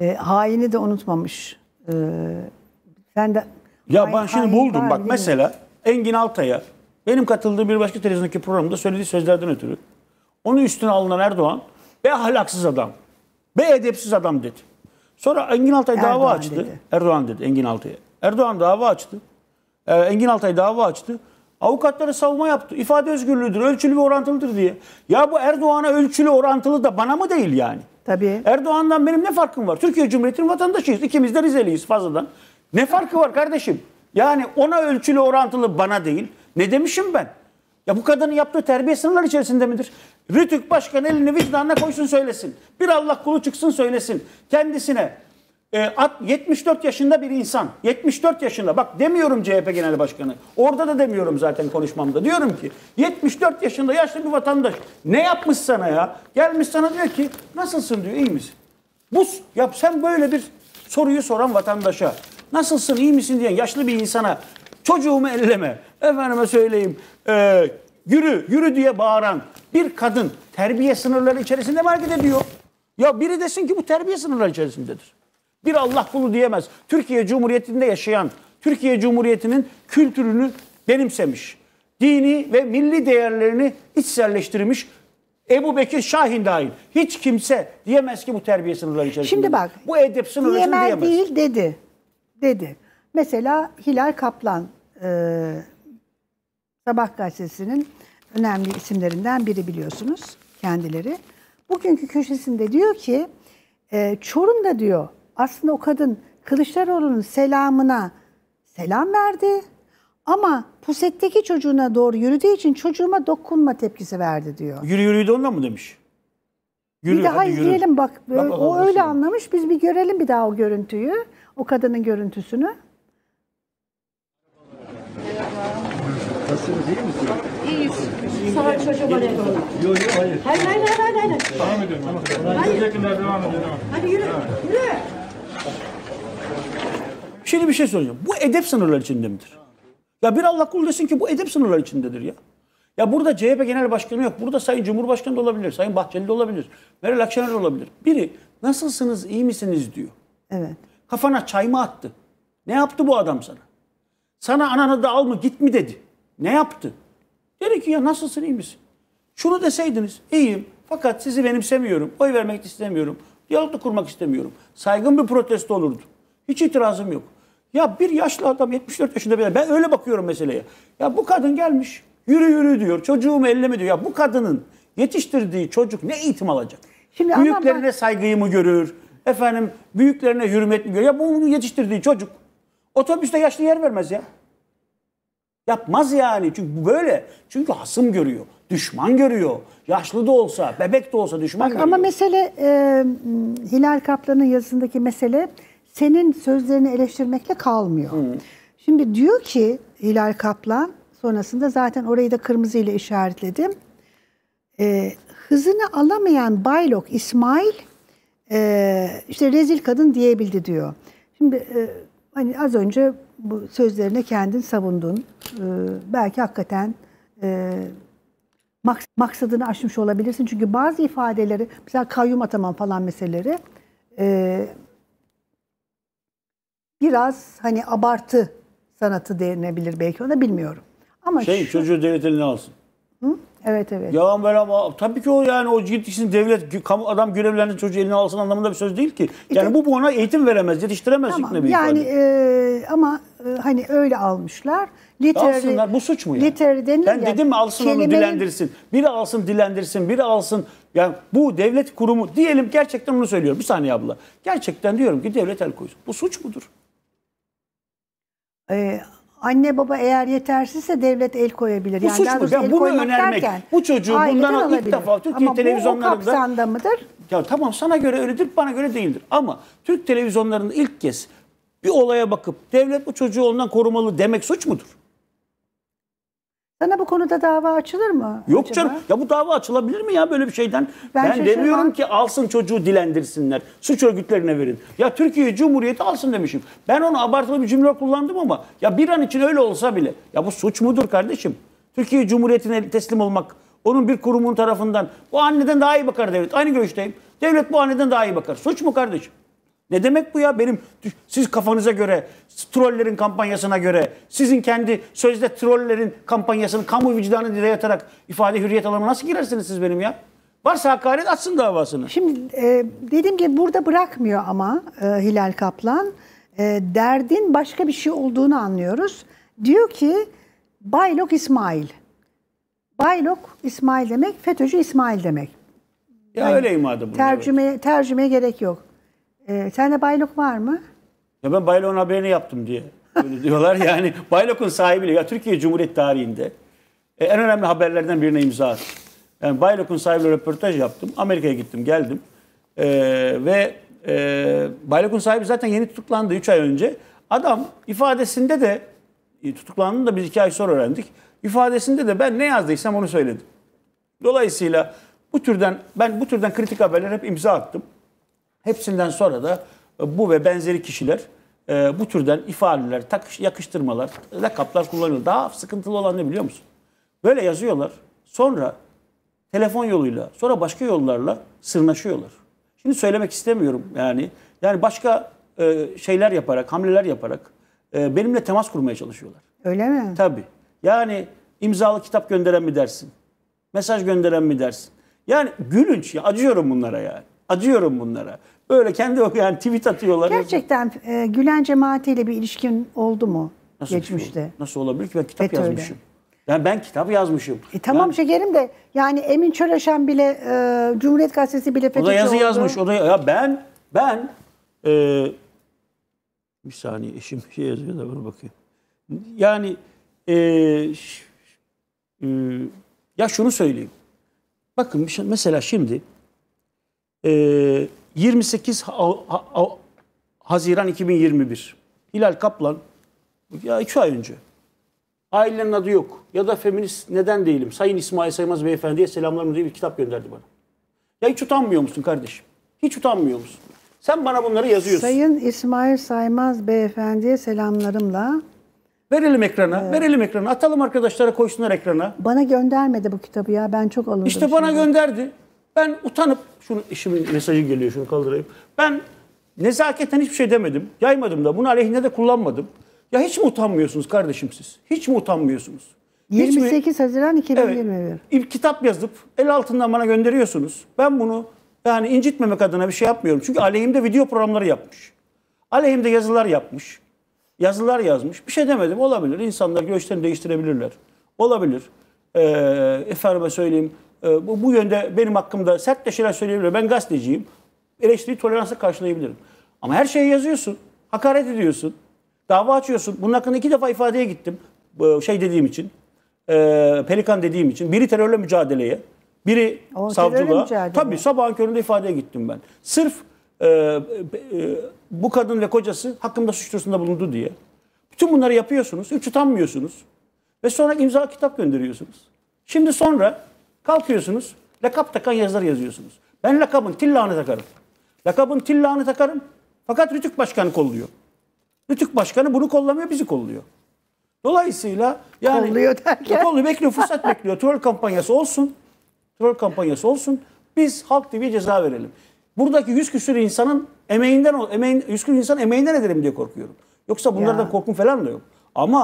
E, haini de unutmamış. E, sen de ya hain, ben şimdi buldum bak mesela Engin Altay'a benim katıldığım bir başka televizyondaki programda söylediği sözlerden ötürü onun üstüne alınan Erdoğan be ahlaksız adam be edepsiz adam dedi. Sonra Engin Altay Erdoğan dava açtı. Dedi. Erdoğan dedi Engin Altay'a. Erdoğan dava açtı. Ee, Engin Altay dava açtı. avukatları savunma yaptı. İfade özgürlüğüdür, ölçülü ve orantılıdır diye. Ya bu Erdoğan'a ölçülü orantılı da bana mı değil yani? Tabii. Erdoğan'dan benim ne farkım var? Türkiye Cumhuriyeti'nin vatandaşıyız. İkimiz de Rizeliyiz fazladan. Ne farkı var kardeşim? Yani ona ölçülü orantılı bana değil. Ne demişim ben? Ya bu kadının yaptığı terbiye sınırlar içerisinde midir? Rütük başkan elini vicdanına koysun söylesin. Bir Allah kulu çıksın söylesin. Kendisine e, ee, 74 yaşında bir insan. 74 yaşında. Bak demiyorum CHP Genel Başkanı. Orada da demiyorum zaten konuşmamda. Diyorum ki 74 yaşında yaşlı bir vatandaş ne yapmış sana ya? Gelmiş sana diyor ki nasılsın diyor iyi misin? Bu ya sen böyle bir soruyu soran vatandaşa nasılsın iyi misin diyen yaşlı bir insana çocuğumu elleme efendime söyleyeyim e, yürü yürü diye bağıran bir kadın terbiye sınırları içerisinde mi hareket ediyor? Ya biri desin ki bu terbiye sınırları içerisindedir. Bir Allah kulu diyemez. Türkiye Cumhuriyeti'nde yaşayan, Türkiye Cumhuriyeti'nin kültürünü benimsemiş. Dini ve milli değerlerini içselleştirmiş. Ebu Bekir Şahin dahil. Hiç kimse diyemez ki bu terbiye sınırları içerisinde. Şimdi bak. Bu edep sınırları diyemez. diyemez. değil dedi. Dedi. Mesela Hilal Kaplan e, Sabah gazetesinin önemli isimlerinden biri biliyorsunuz kendileri. Bugünkü köşesinde diyor ki e, Çorum'da diyor aslında o kadın Kılıçdaroğlu'nun selamına selam verdi. Ama pusetteki çocuğuna doğru yürüdüğü için çocuğuma dokunma tepkisi verdi diyor. Yürü yürüyü de ondan mı demiş? Yürü, bir daha izleyelim yürü. bak. Böyle, bak, o öyle sana. anlamış. Biz bir görelim bir daha o görüntüyü. O kadının görüntüsünü. Nasılsınız? İyi misiniz? İyiyiz. Sağ çocuğuma ne Yok yok hayır. Hayır hayır hayır Devam edelim. Tamam. Hayır. Hayır. yürü. Hayır. Şimdi bir şey soracağım. Bu edep sınırları içinde midir? Ya bir Allah kul desin ki bu edep sınırları içindedir ya. Ya burada CHP Genel Başkanı yok. Burada Sayın Cumhurbaşkanı da olabilir. Sayın Bahçeli de olabilir. Meral Akşener de olabilir. Biri nasılsınız iyi misiniz diyor. Evet. Kafana çay mı attı? Ne yaptı bu adam sana? Sana ananı da alma git mi dedi. Ne yaptı? Dedi ki ya nasılsın iyi misin? Şunu deseydiniz iyiyim fakat sizi benimsemiyorum. Oy vermek istemiyorum. Diyalog da kurmak istemiyorum. Saygın bir protesto olurdu. Hiç itirazım yok. Ya bir yaşlı adam 74 yaşında bir adam. Ben öyle bakıyorum meseleye. Ya bu kadın gelmiş yürü yürü diyor. Çocuğumu elleme diyor. Ya bu kadının yetiştirdiği çocuk ne eğitim alacak? Şimdi Büyüklerine ben... saygıyı mı görür? Efendim büyüklerine hürmet mi görür? Ya bunun yetiştirdiği çocuk otobüste yaşlı yer vermez ya. Yapmaz yani. Çünkü böyle. Çünkü hasım görüyor. Düşman görüyor. Yaşlı da olsa, bebek de olsa düşman Bak, görüyor. Ama mesele e, Hilal Kaplan'ın yazısındaki mesele senin sözlerini eleştirmekle kalmıyor. Hı. Hmm. Şimdi diyor ki Hilal Kaplan sonrasında zaten orayı da kırmızı ile işaretledim. E, hızını alamayan Baylok İsmail e, işte rezil kadın diyebildi diyor. Şimdi e, hani az önce bu sözlerine kendin savundun. E, belki hakikaten e, maks maksadını aşmış olabilirsin. Çünkü bazı ifadeleri mesela kayyum ataman falan meseleleri e, biraz hani abartı sanatı denilebilir belki ona bilmiyorum. Ama şey şu... çocuğu devletin eline alsın. Hı? Evet evet. Yalan böyle ama tabii ki o yani o gitsin devlet kamu adam görevlerini çocuğu eline alsın anlamında bir söz değil ki. E, yani bu ona eğitim veremez, yetiştiremez tamam, ne bir Yani e, ama e, hani öyle almışlar. Literary, Alsınlar bu suç mu yani? Literary denilir ben yani, dedim mi alsın kelimenin... onu dilendirsin. Biri alsın dilendirsin, biri alsın. Yani bu devlet kurumu diyelim gerçekten onu söylüyorum. Bir saniye abla. Gerçekten diyorum ki devlet el koysun. Bu suç mudur? e, anne baba eğer yetersizse devlet el koyabilir. Bu suç mu? Ben bunu önermek, derken, bu çocuğu bundan alabilir. ilk defa Türkiye Ama televizyonlarında... Ama bu o kapsamda mıdır? Ya tamam sana göre öyledir, bana göre değildir. Ama Türk televizyonlarında ilk kez bir olaya bakıp devlet bu çocuğu ondan korumalı demek suç mudur? Sana bu konuda dava açılır mı? Yok acaba? canım. Ya bu dava açılabilir mi ya böyle bir şeyden? Ben, ben demiyorum ki alsın çocuğu dilendirsinler. Suç örgütlerine verin. Ya Türkiye Cumhuriyeti alsın demişim. Ben onu abartılı bir cümle kullandım ama ya bir an için öyle olsa bile. Ya bu suç mudur kardeşim? Türkiye Cumhuriyeti'ne teslim olmak onun bir kurumun tarafından bu anneden daha iyi bakar devlet. Aynı görüşteyim. Devlet bu anneden daha iyi bakar. Suç mu kardeşim? Ne demek bu ya benim siz kafanıza göre trollerin kampanyasına göre sizin kendi sözde trollerin kampanyasını kamu vicdanını dile yatarak ifade hürriyet alanına nasıl girersiniz siz benim ya? Varsa hakaret atsın davasını. Şimdi e, dediğim gibi burada bırakmıyor ama e, Hilal Kaplan e, derdin başka bir şey olduğunu anlıyoruz. Diyor ki Baylok İsmail. Baylok İsmail demek FETÖ'cü İsmail demek. Ya yani, öyle imadı bu. Tercüme, evet. Tercümeye gerek yok. Ee, sende baylok var mı? Ya ben baylokun haberini yaptım diye. Öyle diyorlar yani. Baylok'un sahibiyle ya Türkiye Cumhuriyet tarihinde e, en önemli haberlerden birine imza attım. Yani Baylok'un sahibiyle röportaj yaptım. Amerika'ya gittim, geldim. E, ve e, Baylok'un sahibi zaten yeni tutuklandı 3 ay önce. Adam ifadesinde de e, tutuklandığını da biz 2 ay sonra öğrendik. İfadesinde de ben ne yazdıysam onu söyledim. Dolayısıyla bu türden ben bu türden kritik haberler hep imza attım. Hepsinden sonra da e, bu ve benzeri kişiler e, bu türden ifadeler, takış, yakıştırmalar, lakaplar kullanıyor. Daha sıkıntılı olan ne biliyor musun? Böyle yazıyorlar. Sonra telefon yoluyla, sonra başka yollarla sırnaşıyorlar. Şimdi söylemek istemiyorum yani. Yani başka e, şeyler yaparak, hamleler yaparak benimle temas kurmaya çalışıyorlar. Öyle mi? Tabii. Yani imzalı kitap gönderen mi dersin? Mesaj gönderen mi dersin? Yani gülünç ya acıyorum bunlara yani. Acıyorum bunlara. Böyle kendi yani tweet atıyorlar. Gerçekten e, Gülen cemaatiyle bir ilişkin oldu mu Nasıl şey geçmişte? Şey, nasıl olabilir ki ben kitap FETÖ'yle. yazmışım. Yani ben kitap yazmışım. E, tamam yani, şekerim de yani Emin Çöreşen bile e, Cumhuriyet Gazetesi bile FETÖ'cü O da yazı oldu. yazmış. O da ya ben ben e, bir saniye eşim bir şey yazıyor da buna bakayım. Yani e, e, ya şunu söyleyeyim. Bakın şey, mesela şimdi 28 ee, Haziran 2021. Hilal Kaplan ya iki ay önce. Ailenin adı yok. Ya da feminist neden değilim? Sayın İsmail Saymaz Beyefendi'ye selamlarımı diye bir kitap gönderdi bana. Ya hiç utanmıyor musun kardeşim? Hiç utanmıyor musun? Sen bana bunları yazıyorsun. Sayın İsmail Saymaz Beyefendi'ye selamlarımla. Verelim ekrana, evet. verelim ekrana. Atalım arkadaşlara koysunlar ekrana. Bana göndermedi bu kitabı ya. Ben çok alındım. İşte bana şimdi. gönderdi. Ben utanıp, şunu işimin mesajı geliyor şunu kaldırayım. Ben nezaketen hiçbir şey demedim. Yaymadım da bunu aleyhine de kullanmadım. Ya hiç mi utanmıyorsunuz kardeşim siz? Hiç mi utanmıyorsunuz? 28 mi? Haziran 2021. Evet, kitap yazıp el altından bana gönderiyorsunuz. Ben bunu yani incitmemek adına bir şey yapmıyorum. Çünkü aleyhimde video programları yapmış. Aleyhimde yazılar yapmış. Yazılar yazmış. Bir şey demedim. Olabilir. İnsanlar görüşlerini değiştirebilirler. Olabilir. Ee, efendime söyleyeyim e, bu, bu yönde benim hakkımda sert de şeyler söyleyebilir. Ben gazeteciyim. Eleştiri toleransla karşılayabilirim. Ama her şeyi yazıyorsun. Hakaret ediyorsun. Dava açıyorsun. Bunun hakkında iki defa ifadeye gittim. E, şey dediğim için. E, Pelikan dediğim için. Biri terörle mücadeleye. Biri o, savcılığa. Tabii sabahın köründe ifadeye gittim ben. Sırf e, e, bu kadın ve kocası hakkımda suç duyurusunda bulundu diye. Bütün bunları yapıyorsunuz. Üç utanmıyorsunuz. Ve sonra imza kitap gönderiyorsunuz. Şimdi sonra Kalkıyorsunuz, lakap takan yazılar yazıyorsunuz. Ben lakabın tillağını takarım. Lakabın tillağını takarım. Fakat Rütük Başkanı kolluyor. Rütük Başkanı bunu kollamıyor, bizi kolluyor. Dolayısıyla yani kolluyor derken. Kolluyor, bekliyor, fırsat bekliyor. Troll kampanyası olsun. Troll kampanyası olsun. Biz Halk TV'ye ceza verelim. Buradaki yüz küsür insanın emeğinden, emeğin, yüz küsür insan emeğinden edelim diye korkuyorum. Yoksa bunlardan ya. korkum falan da yok. Ama